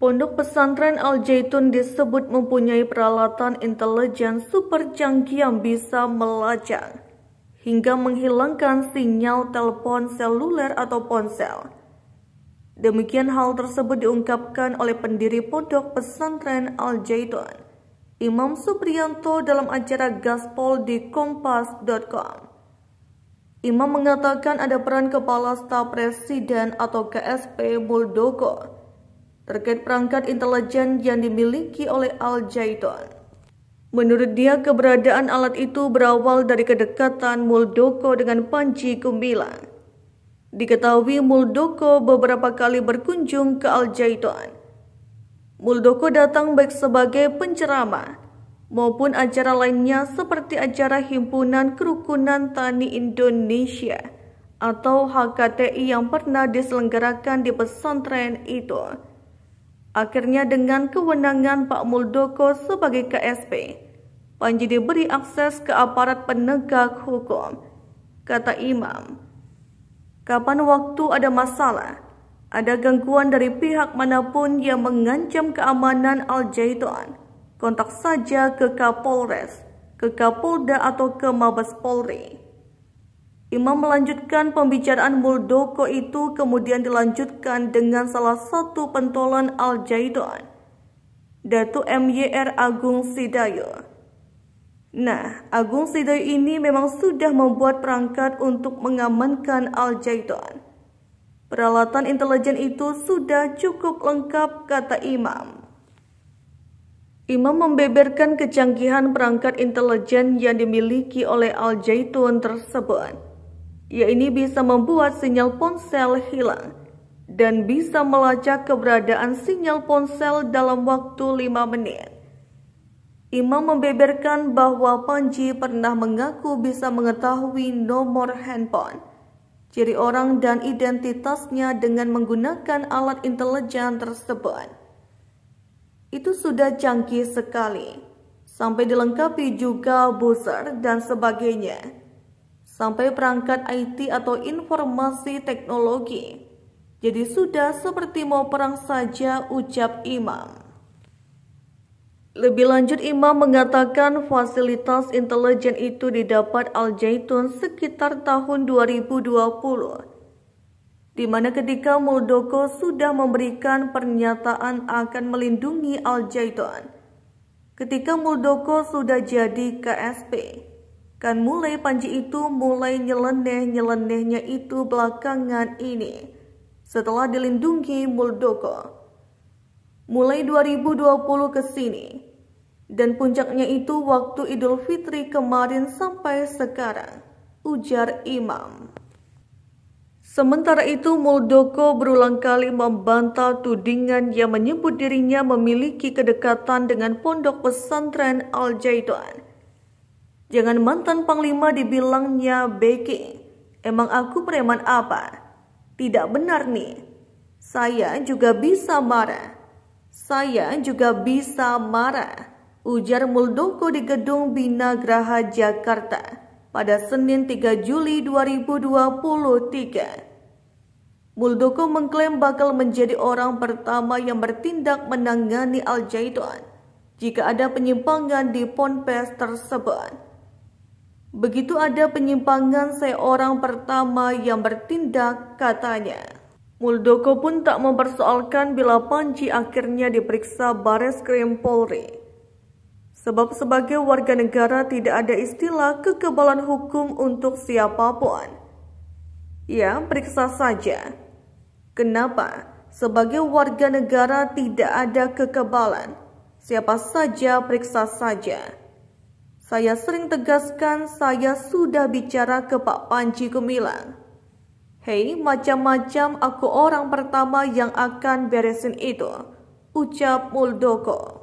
Pondok pesantren Al Jaitun disebut mempunyai peralatan intelijen super canggih yang bisa melacak hingga menghilangkan sinyal telepon seluler atau ponsel. Demikian hal tersebut diungkapkan oleh pendiri Pondok Pesantren Al Jaitun, Imam Suprianto dalam acara Gaspol di kompas.com. Imam mengatakan ada peran Kepala Staf Presiden atau KSP Muldoko terkait perangkat intelijen yang dimiliki oleh Al-Jaidon. Menurut dia, keberadaan alat itu berawal dari kedekatan Muldoko dengan Panji Gumilang. Diketahui Muldoko beberapa kali berkunjung ke Al-Jaidon. Muldoko datang baik sebagai penceramah maupun acara lainnya seperti acara Himpunan Kerukunan Tani Indonesia atau HKTI yang pernah diselenggarakan di pesantren itu. Akhirnya dengan kewenangan Pak Muldoko sebagai KSP, Panji diberi akses ke aparat penegak hukum. Kata Imam, kapan waktu ada masalah, ada gangguan dari pihak manapun yang mengancam keamanan al jaitan kontak saja ke Kapolres, ke Kapolda atau ke Mabes Polri. Imam melanjutkan pembicaraan Muldoko itu kemudian dilanjutkan dengan salah satu pentolan Al-Jaidan, Datu MYR Agung Sidayo. Nah, Agung Sidayo ini memang sudah membuat perangkat untuk mengamankan Al-Jaidan. Peralatan intelijen itu sudah cukup lengkap, kata Imam. Imam membeberkan kecanggihan perangkat intelijen yang dimiliki oleh Al-Jaitun tersebut. Ya ini bisa membuat sinyal ponsel hilang dan bisa melacak keberadaan sinyal ponsel dalam waktu 5 menit. Imam membeberkan bahwa Panji pernah mengaku bisa mengetahui nomor handphone, ciri orang dan identitasnya dengan menggunakan alat intelijen tersebut. Itu sudah canggih sekali, sampai dilengkapi juga buzzer dan sebagainya sampai perangkat IT atau informasi teknologi. Jadi sudah seperti mau perang saja ucap imam. Lebih lanjut imam mengatakan fasilitas intelijen itu didapat al jaitun sekitar tahun 2020 di mana ketika Muldoko sudah memberikan pernyataan akan melindungi Al-Jaitun. Ketika Muldoko sudah jadi KSP, Kan mulai Panji itu mulai nyeleneh-nyelenehnya itu belakangan ini setelah dilindungi Muldoko. Mulai 2020 ke sini. Dan puncaknya itu waktu Idul Fitri kemarin sampai sekarang, ujar Imam. Sementara itu Muldoko berulang kali membantah tudingan yang menyebut dirinya memiliki kedekatan dengan pondok pesantren Al-Jaidon. Jangan mantan panglima dibilangnya Becky. Emang aku preman apa? Tidak benar nih. Saya juga bisa marah. Saya juga bisa marah. Ujar Muldoko di gedung Bina Graha Jakarta pada Senin 3 Juli 2023. Muldoko mengklaim bakal menjadi orang pertama yang bertindak menangani Al jaitan jika ada penyimpangan di ponpes tersebut. Begitu ada penyimpangan seorang pertama yang bertindak, katanya. Muldoko pun tak mempersoalkan bila Panji akhirnya diperiksa Bares Krim Polri. Sebab sebagai warga negara tidak ada istilah kekebalan hukum untuk siapapun. Ya, periksa saja. Kenapa? Sebagai warga negara tidak ada kekebalan. Siapa saja periksa saja saya sering tegaskan saya sudah bicara ke Pak Panji Gumilang. Hei, macam-macam aku orang pertama yang akan beresin itu. Ucap Muldoko.